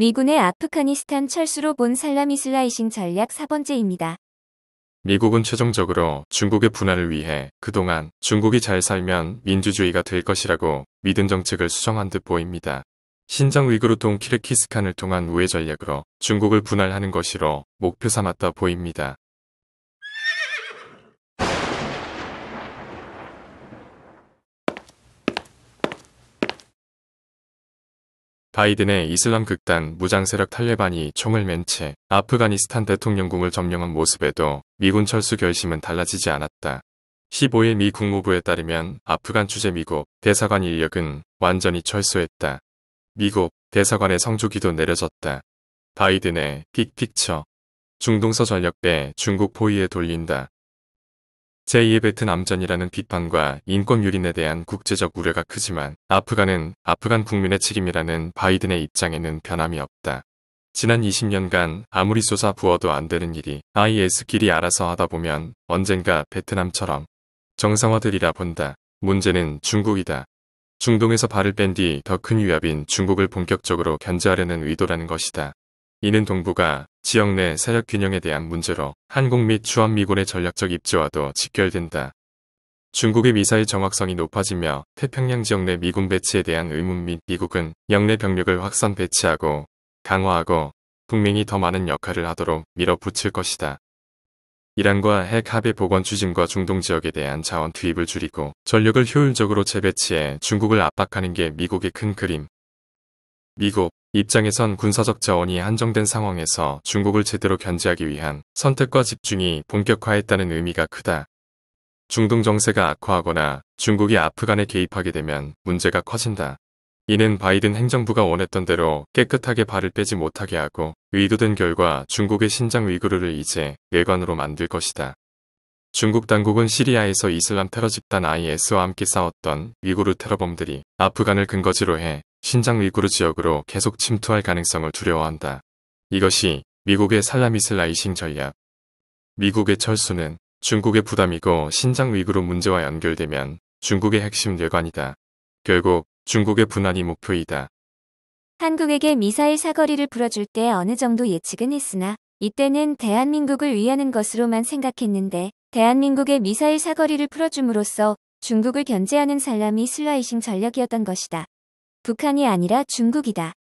미군의 아프가니스탄 철수로 본 살라미슬라이싱 전략 4번째입니다. 미국은 최종적으로 중국의 분할을 위해 그동안 중국이 잘 살면 민주주의가 될 것이라고 믿은 정책을 수정한 듯 보입니다. 신장 위그루동 키르키스칸을 통한 우회 전략으로 중국을 분할하는 것이로 목표 삼았다 보입니다. 바이든의 이슬람 극단 무장 세력 탈레반이 총을 맨 채 아프가니스탄 대통령궁을 점령한 모습에도 미군 철수 결심은 달라지지 않았다. 15일 미 국무부에 따르면 아프간 주재 미국 대사관 인력은 완전히 철수했다. 미국 대사관의 성조기도 내려졌다. 바이든의 빅픽처 중동서 전략대 중국 포위에 돌린다. 제2의 베트남전이라는 비판과 인권 유린에 대한 국제적 우려가 크지만 아프간은 아프간 국민의 책임이라는 바이든의 입장에는 변함이 없다. 지난 20년간 아무리 쏟아 부어도 안 되는 일이 IS끼리 알아서 하다 보면 언젠가 베트남처럼 정상화들이라 본다. 문제는 중국이다. 중동에서 발을 뺀 뒤 더 큰 위협인 중국을 본격적으로 견제하려는 의도라는 것이다. 이는 동북아 지역 내세력 균형에 대한 문제로 한국 및 주한미군의 전략적 입지와도 직결된다. 중국의 미사일 정확성이 높아지며 태평양 지역 내 미군 배치에 대한 의문 및 미국은 영내 병력을 확산 배치하고 강화하고 북맹이 더 많은 역할을 하도록 밀어붙일 것이다. 이란과 핵 합의 복원 추진과 중동 지역에 대한 자원 투입을 줄이고 전력을 효율적으로 재배치해 중국을 압박하는 게 미국의 큰 그림, 미국 입장에선 군사적 자원이 한정된 상황에서 중국을 제대로 견제하기 위한 선택과 집중이 본격화했다는 의미가 크다. 중동 정세가 악화하거나 중국이 아프간에 개입하게 되면 문제가 커진다. 이는 바이든 행정부가 원했던 대로 깨끗하게 발을 빼지 못하게 하고 의도된 결과 중국의 신장 위구르를 이제 내관으로 만들 것이다. 중국 당국은 시리아에서 이슬람 테러 집단 IS와 함께 싸웠던 위구르 테러범들이 아프간을 근거지로 해 신장 위구르 지역으로 계속 침투할 가능성을 두려워한다. 이것이 미국의 살라미슬라이싱 전략. 미국의 철수는 중국의 부담이고 신장 위구르 문제와 연결되면 중국의 핵심 뇌관이다. 결국 중국의 분한이 목표이다. 한국에게 미사일 사거리를 불어줄 때 어느 정도 예측은 했으나 이때는 대한민국을 위하는 것으로만 생각했는데 대한민국의 미사일 사거리를 풀어줌으로써 중국을 견제하는 살라미 슬라이싱 전략이었던 것이다. 북한이 아니라 중국이다.